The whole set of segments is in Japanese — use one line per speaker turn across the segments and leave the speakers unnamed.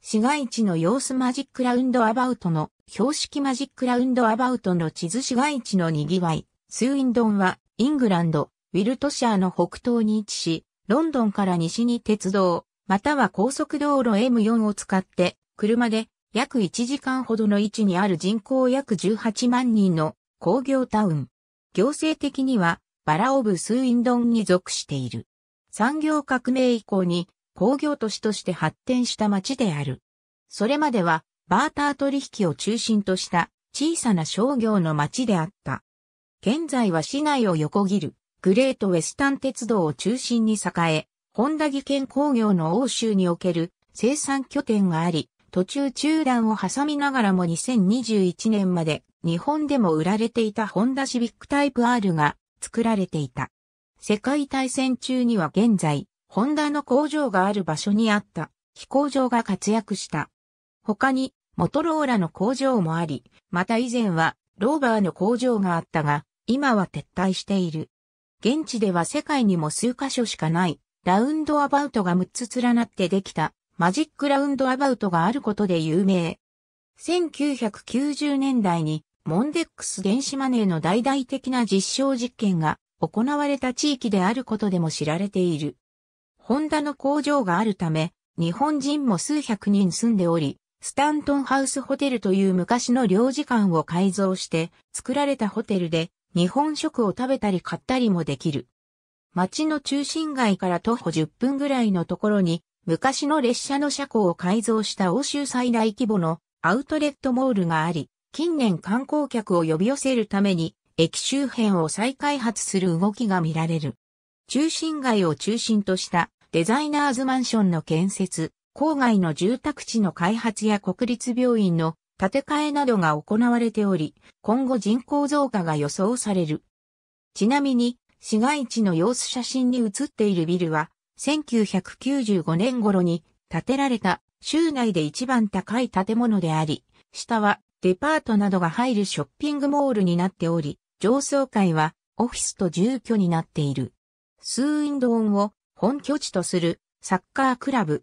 市街地の様子マジックラウンドアバウトの標識マジックラウンドアバウトの地図市街地の賑わい。スウィンドンはイングランド、ウィルトシャーの北東に位置し、ロンドンから西に鉄道、または高速道路 M4 を使って、車で約1時間ほどの位置にある人口約18万人の工業タウン。行政的にはバラオブ・スウィンドンに属している。産業革命以降に工業都市として発展した町である。それまではバーター取引を中心とした小さな商業の町であった。現在は市内を横切るグレートウェスタン鉄道を中心に栄え、ホンダ技研工業の欧州における生産拠点があり、途中中断を挟みながらも2021年まで日本でも売られていたホンダシビックタイプ R が作られていた。世界大戦中には現在、ホンダの工場がある場所にあった飛行場が活躍した。他に、モトローラの工場もあり、また以前は、ローバーの工場があったが、今は撤退している。現地では世界にも数箇所しかない、ラウンドアバウトが6つ連なってできた、マジックラウンドアバウトがあることで有名。1990年代に、モンデックス電子マネーの大々的な実証実験が行われた地域であることでも知られている。ホンダの工場があるため、日本人も数百人住んでおり、スタントンハウスホテルという昔の領事館を改造して作られたホテルで日本食を食べたり買ったりもできる。街の中心街から徒歩10分ぐらいのところに昔の列車の車庫を改造した欧州最大規模のアウトレットモールがあり、近年観光客を呼び寄せるために駅周辺を再開発する動きが見られる。中心街を中心としたデザイナーズマンションの建設、郊外の住宅地の開発や国立病院の建て替えなどが行われており、今後人口増加が予想される。ちなみに、市街地の様子写真に写っているビルは、1995年頃に建てられた州内で一番高い建物であり、下はデパートなどが入るショッピングモールになっており、上層階はオフィスと住居になっている。スーインドーンを本拠地とするサッカークラブ。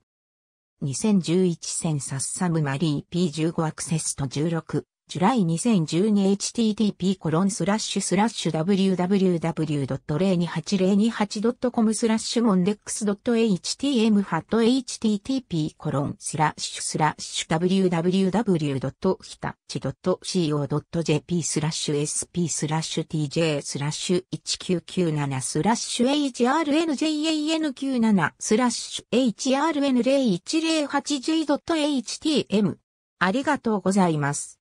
2011戦サッサムマリー P15 アクセスと16。ジュライ 2012http://www.0280802.com スラッシュモンデックス .htm ハット http コロンスラッシュスラッシュ www.hitachi.co.jp スラッシュ sp スラッシュ tj スラッシュ1997スラッシュ hrnjan97 スラッシュ h r n 0 1 0 8 j h t m ありがとうございます。